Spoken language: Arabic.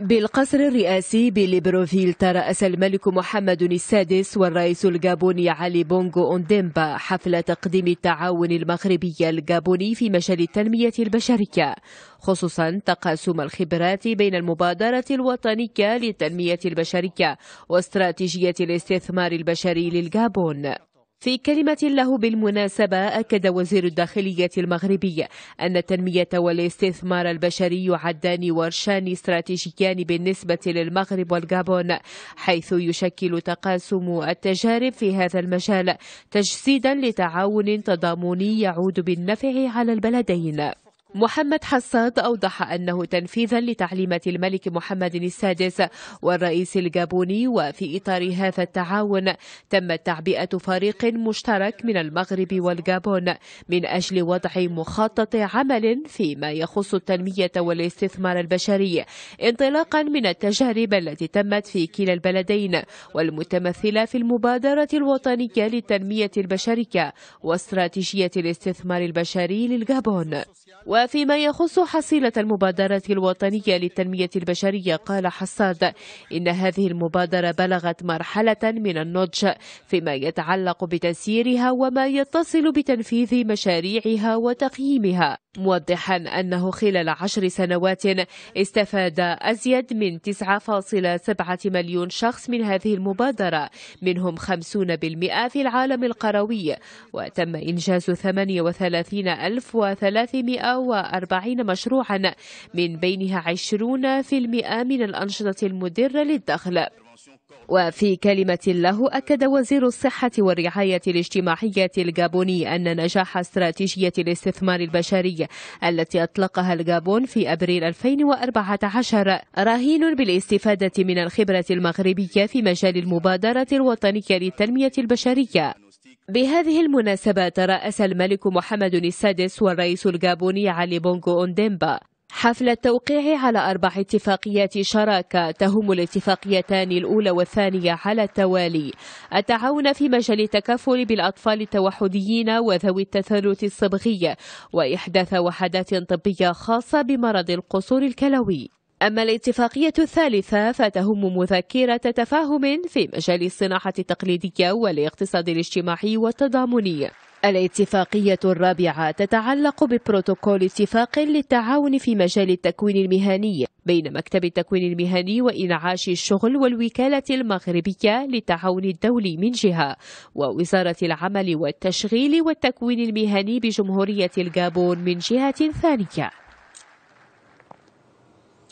بالقصر الرئاسي بليبروفيل ترأس الملك محمد السادس والرئيس الجابوني علي بونغو أونديمبا حفل تقديم التعاون المغربي الجابوني في مجال التنمية البشرية خصوصا تقاسم الخبرات بين المبادرة الوطنية للتنمية البشرية واستراتيجية الاستثمار البشري للجابون في كلمة له بالمناسبة أكد وزير الداخلية المغربي أن التنمية والاستثمار البشري يعدان ورشان استراتيجيان بالنسبة للمغرب والغابون حيث يشكل تقاسم التجارب في هذا المجال تجسيدا لتعاون تضامني يعود بالنفع على البلدين محمد حصاد أوضح أنه تنفيذا لتعليمات الملك محمد السادس والرئيس الجابوني وفي إطار هذا التعاون تمت تعبئة فريق مشترك من المغرب والجابون من أجل وضع مخطط عمل فيما يخص التنمية والاستثمار البشري انطلاقا من التجارب التي تمت في كلا البلدين والمتمثلة في المبادرة الوطنية للتنمية البشرية واستراتيجية الاستثمار البشري للجابون وفيما يخص حصيلة المبادرة الوطنية للتنمية البشرية قال حصاد إن هذه المبادرة بلغت مرحلة من النضج فيما يتعلق بتسييرها وما يتصل بتنفيذ مشاريعها وتقييمها موضحا أنه خلال عشر سنوات استفاد أزيد من 9.7 مليون شخص من هذه المبادرة منهم 50% في العالم القروي وتم إنجاز 38340 مشروعا من بينها 20% من الأنشطة المدرة للدخل وفي كلمة له أكد وزير الصحة والرعاية الاجتماعية الجابوني أن نجاح استراتيجية الاستثمار البشري التي أطلقها الجابون في أبريل 2014 رهين بالاستفادة من الخبرة المغربية في مجال المبادرة الوطنية للتنمية البشرية بهذه المناسبة ترأس الملك محمد السادس والرئيس الجابوني علي بونغو أونديمبا حفل التوقيع على أربع اتفاقيات شراكة تهم الاتفاقيتان الأولى والثانية على التوالي التعاون في مجال التكفل بالأطفال التوحديين وذوي التثلث الصبغي وإحداث وحدات طبية خاصة بمرض القصور الكلوي أما الاتفاقية الثالثة فتهم مذكرة تفاهم في مجال الصناعة التقليدية والاقتصاد الاجتماعي والتضامني الاتفاقية الرابعة تتعلق ببروتوكول اتفاق للتعاون في مجال التكوين المهني بين مكتب التكوين المهني وإنعاش الشغل والوكالة المغربية للتعاون الدولي من جهة ووزارة العمل والتشغيل والتكوين المهني بجمهورية الجابون من جهة ثانية